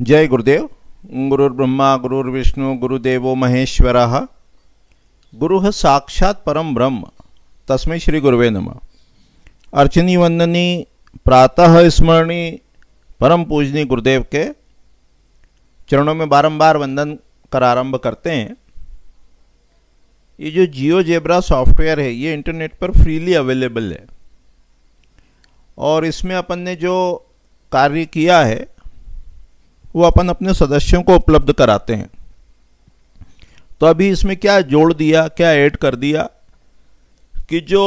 जय गुरुदेव गुरुर्ब्रह्मा गुरुर्विष्णु गुरुदेव महेश्वर गुरु साक्षात परम ब्रह्म तस्में श्री गुरुवे नम अर्चनी वंदनी प्रातः स्मरणीय परम पूजनी गुरुदेव के चरणों में बारंबार वंदन आरंभ करते हैं ये जो जियो जेब्रा सॉफ्टवेयर है ये इंटरनेट पर फ्रीली अवेलेबल है और इसमें अपन ने जो कार्य किया है वो अपन अपने सदस्यों को उपलब्ध कराते हैं तो अभी इसमें क्या जोड़ दिया क्या ऐड कर दिया कि जो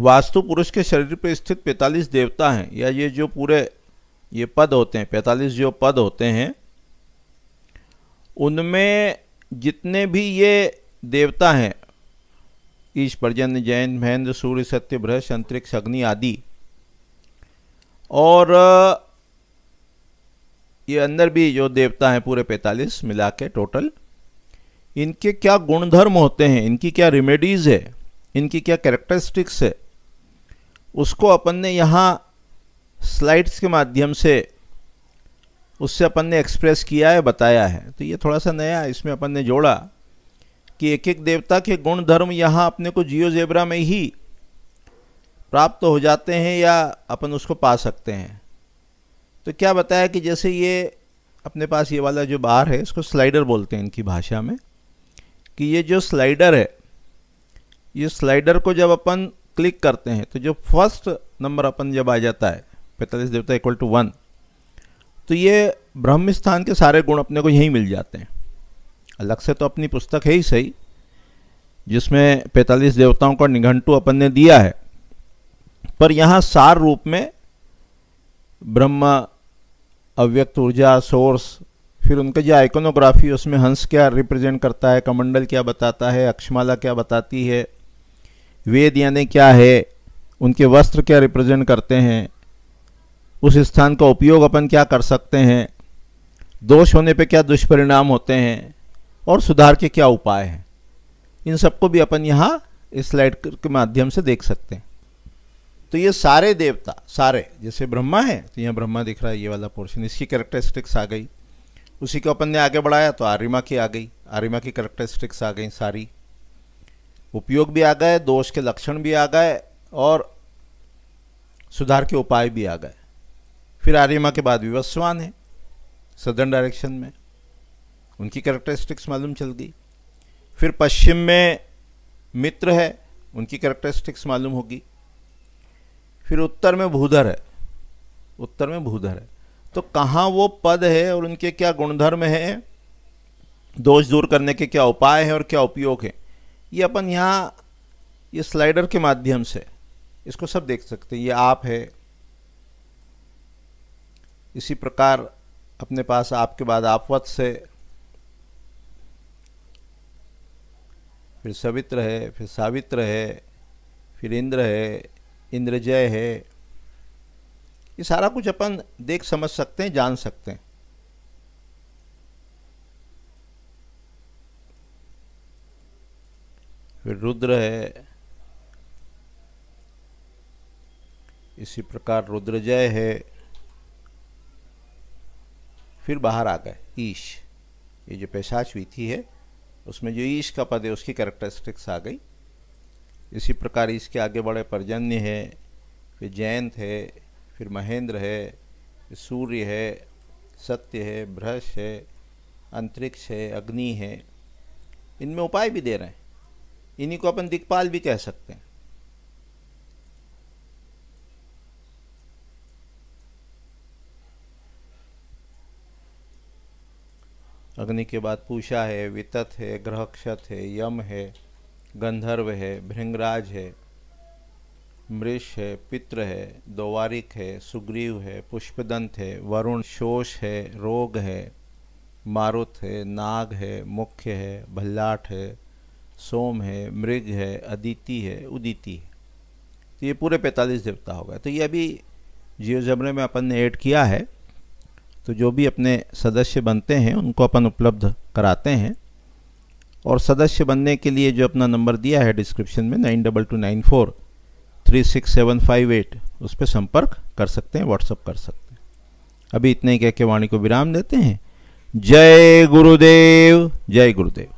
वास्तु पुरुष के शरीर पर स्थित 45 देवता हैं या ये जो पूरे ये पद होते हैं 45 जो पद होते हैं उनमें जितने भी ये देवता हैं ईश पर्जन्य जैन महेंद्र सूर्य सत्य बृहस्त अंतरिक्ष अग्नि आदि और ये अंदर भी जो देवता हैं पूरे 45 मिला के टोटल इनके क्या गुणधर्म होते हैं इनकी क्या रेमेडीज़ है इनकी क्या कैरेक्टरिस्टिक्स है उसको अपन ने यहाँ स्लाइड्स के माध्यम से उससे अपन ने एक्सप्रेस किया है बताया है तो ये थोड़ा सा नया इसमें अपन ने जोड़ा कि एक एक देवता के गुण धर्म यहाँ अपने को जियो जेबरा में ही प्राप्त हो जाते हैं या अपन उसको पा सकते हैं तो क्या बताया कि जैसे ये अपने पास ये वाला जो बार है इसको स्लाइडर बोलते हैं इनकी भाषा में कि ये जो स्लाइडर है ये स्लाइडर को जब अपन क्लिक करते हैं तो जो फर्स्ट नंबर अपन जब आ जाता है पैंतालीस देवता इक्वल टू वन तो ये ब्रह्म स्थान के सारे गुण अपने को यहीं मिल जाते हैं अलग से तो अपनी पुस्तक है ही सही जिसमें पैंतालीस देवताओं का निघंटू अपन ने दिया है पर यहाँ सार रूप में ब्रह्म अव्यक्त ऊर्जा सोर्स फिर उनका जो आइकोनोग्राफी उसमें हंस क्या रिप्रेजेंट करता है कमंडल क्या बताता है अक्षमाला क्या बताती है वेद यानी क्या है उनके वस्त्र क्या रिप्रेजेंट करते हैं उस स्थान का उपयोग अपन क्या कर सकते हैं दोष होने पे क्या दुष्परिणाम होते हैं और सुधार के क्या उपाय हैं इन सबको भी अपन यहाँ इस स्लाइड के माध्यम से देख सकते हैं तो ये सारे देवता सारे जैसे ब्रह्मा है तो यहाँ ब्रह्मा दिख रहा है ये वाला पोर्शन इसकी करेक्टरिस्टिक्स आ गई उसी को अपन ने आगे बढ़ाया तो आर्यमा की आ गई आर्यमा की करेक्टरिस्टिक्स आ गई सारी उपयोग भी आ गए दोष के लक्षण भी आ गए और सुधार के उपाय भी आ गए फिर आर्यमा के बाद विवस्वान है सदर्न डायरेक्शन में उनकी करेक्टरिस्टिक्स मालूम चल गई फिर पश्चिम में मित्र है उनकी करेक्टरिस्टिक्स मालूम होगी फिर उत्तर में भूधर है उत्तर में भूधर है तो कहाँ वो पद है और उनके क्या गुणधर्म है दोष दूर करने के क्या उपाय हैं और क्या उपयोग हैं ये अपन यहाँ ये स्लाइडर के माध्यम से इसको सब देख सकते हैं ये आप है इसी प्रकार अपने पास आपके बाद आपवत से फिर सवित्र है फिर सावित्र है फिर इंद्र है इंद्रजय है ये सारा कुछ अपन देख समझ सकते हैं जान सकते हैं फिर रुद्र है इसी प्रकार रुद्रजय है फिर बाहर आ गए ईश ये जो पैसाच हुई थी है उसमें जो ईश का पद है उसकी कैरेक्टरिस्टिक्स आ गई इसी प्रकार इसके आगे बड़े पर्जन्य है फिर जयंत है फिर महेंद्र है सूर्य है सत्य है भ्रश है अंतरिक्ष है अग्नि है इनमें उपाय भी दे रहे हैं इन्हीं को अपन दिक्पाल भी कह सकते हैं अग्नि के बाद पूषा है वितत है ग्रहक्षत है यम है गंधर्व है भृंगराज है मृष है पित्र है दोवारिक है सुग्रीव है पुष्पदंत है वरुण शोष है रोग है मारुत है नाग है मुख्य है भल्लाट है सोम है मृग है अदिति है उदिति है तो ये पूरे पैंतालीस देवता हो गए तो ये अभी जियो जमरे में अपन ने ऐड किया है तो जो भी अपने सदस्य बनते हैं उनको अपन उपलब्ध कराते हैं और सदस्य बनने के लिए जो अपना नंबर दिया है डिस्क्रिप्शन में nine double two nine four three six seven five eight उस पर संपर्क कर सकते हैं व्हाट्सअप कर सकते हैं अभी इतने ही कह के वाणी को विराम देते हैं जय गुरुदेव जय गुरुदेव